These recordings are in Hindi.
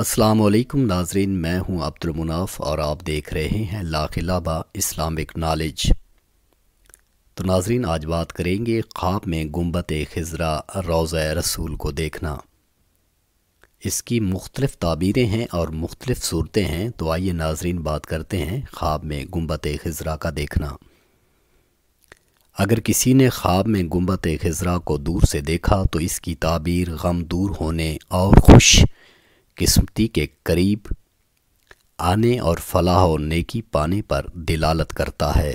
अस्सलाम वालेकुम नाजरीन मैं हूं मुनाफ़ और आप देख रहे हैं लाखिलाबा इस्लामिक नॉलेज तो नाजरीन आज बात करेंगे ख्वाब में गुम्बत खजरा रोज़ रसूल को देखना इसकी मुख्तलिफ़ ताबीरें हैं और मुख्तलिफ़ सूरतें हैं तो आइए नाजरीन बात करते हैं ख्वाब में गुम्बत खजरा का देखना अगर किसी ने ख्वाब में गुम्बत खजरा को दूर से देखा तो इसकी ताबीर गम दूर होने और खुश किस्मती के करीब आने और फलाह और नेकी पाने पर दिलालत करता है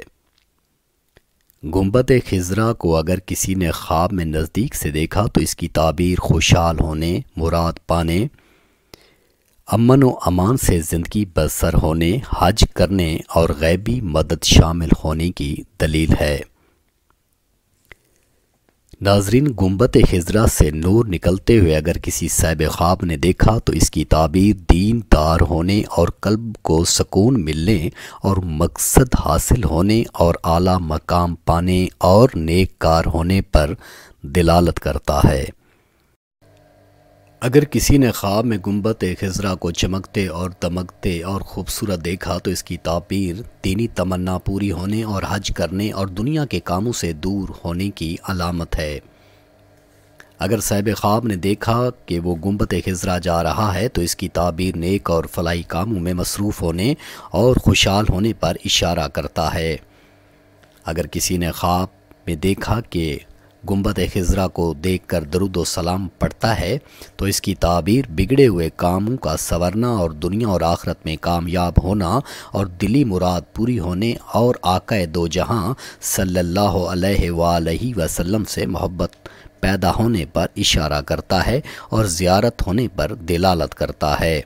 गुम्बद खिजरा को अगर किसी ने ख्वाब में नज़दीक से देखा तो इसकी ताबीर खुशहाल होने मुराद पाने अमन व अमान से ज़िंदगी बसर होने हज करने और गैबी मदद शामिल होने की दलील है नाजरीन गुम्बत खजरा से नूर निकलते हुए अगर किसी साहब ख्वाब ने देखा तो इसकी ताबीर दीन दार होने और कल्ब को सकून मिलने और मकसद हासिल होने और आला मकाम पाने और नेक कार होने पर दिलालत करता है अगर किसी ने ख्वाब में गुम्बत खजरा को चमकते और दमकते और ख़ूबसूरत देखा तो इसकी ताबीर दीनी तमन्ना पूरी होने और हज करने और दुनिया के कामों से दूर होने की अलामत है अगर साहब ख्वाब ने देखा कि वो गुम्बत खजरा जा रहा है तो इसकी ताबीर नेक और फलाई कामों में मसरूफ़ होने और खुशहाल होने पर इशारा करता है अगर किसी ने ख्वाब में देखा कि गुम्बद खजरा को देख कर दरुद सलाम पढ़ता है तो इसकी ताबीर बिगड़े हुए कामों का संवरना और दुनिया और आखरत में कामयाब होना और दिली मुराद पूरी होने और आकए दो जहाँ सल्लल्लाहु वसलम वसल्लम से मोहब्बत पैदा होने पर इशारा करता है और ज़्यारत होने पर दिलालत करता है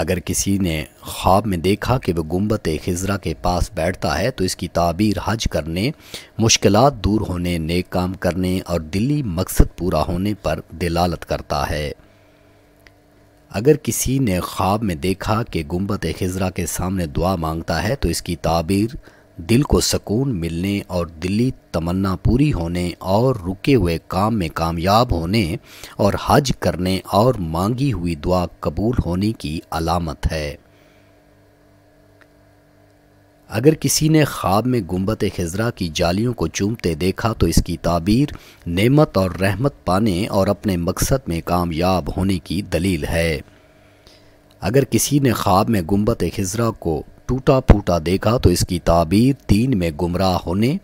अगर किसी ने ख्वाब में देखा कि वह गुम्बत खजरा के पास बैठता है तो इसकी ताबीर हज करने मुश्किल दूर होने नेक काम करने और दिली मकसद पूरा होने पर दिलालत करता है अगर किसी ने ख्वाब में देखा कि गुम्बत खजरा के सामने दुआ मांगता है तो इसकी ताबीर दिल को सकून मिलने और दिल्ली तमन्ना पूरी होने और रुके हुए काम में कामयाब होने और हज करने और मांगी हुई दुआ कबूल होने की अलामत है अगर किसी ने ख्वाब में गुम्बत खजरा की जालियों को चूमते देखा तो इसकी ताबीर नेमत और रहमत पाने और अपने मकसद में कामयाब होने की दलील है अगर किसी ने ख्वाब में गुम्बत खजरा को टूटा फूटा देखा तो इसकी ताबीर दीन में गुमराह होने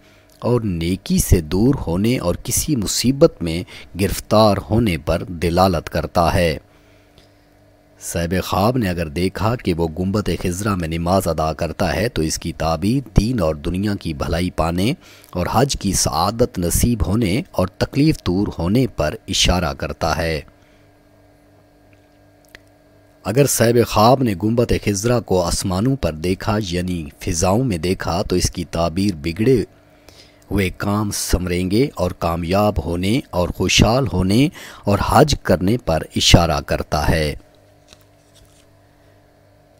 और नेकी से दूर होने और किसी मुसीबत में गिरफ्तार होने पर दिलालत करता है सैब ख़्वाब ने अगर देखा कि वो गुम्बत खजरा में नमाज अदा करता है तो इसकी ताबीर दीन और दुनिया की भलाई पाने और हज की सआदत नसीब होने और तकलीफ़ दूर होने पर इशारा करता है अगर सैब ख्वाब ने गुम्बत खजरा को आसमानों पर देखा यानी फ़िज़ाओं में देखा तो इसकी ताबीर बिगड़े हुए काम समरेंगे और कामयाब होने और खुशहाल होने और हज करने पर इशारा करता है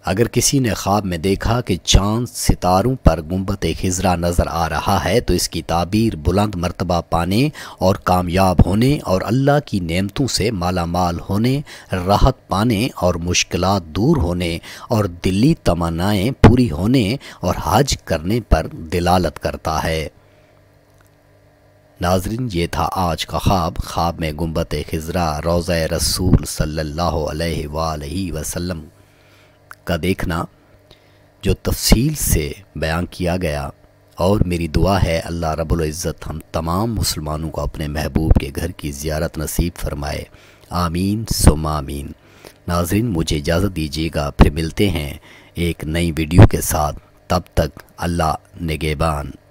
अगर किसी ने ख्वाब में देखा कि चांद सितारों पर गुम्बत खजरा नज़र आ रहा है तो इसकी ताबीर बुलंद मरतबा पाने और कामयाब होने और अल्लाह की नेमतों से मालामाल होने राहत पाने और मुश्किल दूर होने और दिल्ली तमन्नाएँ पूरी होने और हज करने पर दिलालत करता है नाजरन ये था आज का ख्वाब ख्वाब में गुम्बत खजरा रोज़ रसूल सल्ला वसलम का देखना जो तफसील से बयान किया गया और मेरी दुआ है अल्लाह रबुल्ज़त हम तमाम मुसलमानों को अपने महबूब के घर की ज़्यारत नसीब फरमाए आमीन आमीन नाजरीन मुझे इजाज़त दीजिएगा फिर मिलते हैं एक नई वीडियो के साथ तब तक अल्लाह निगेबान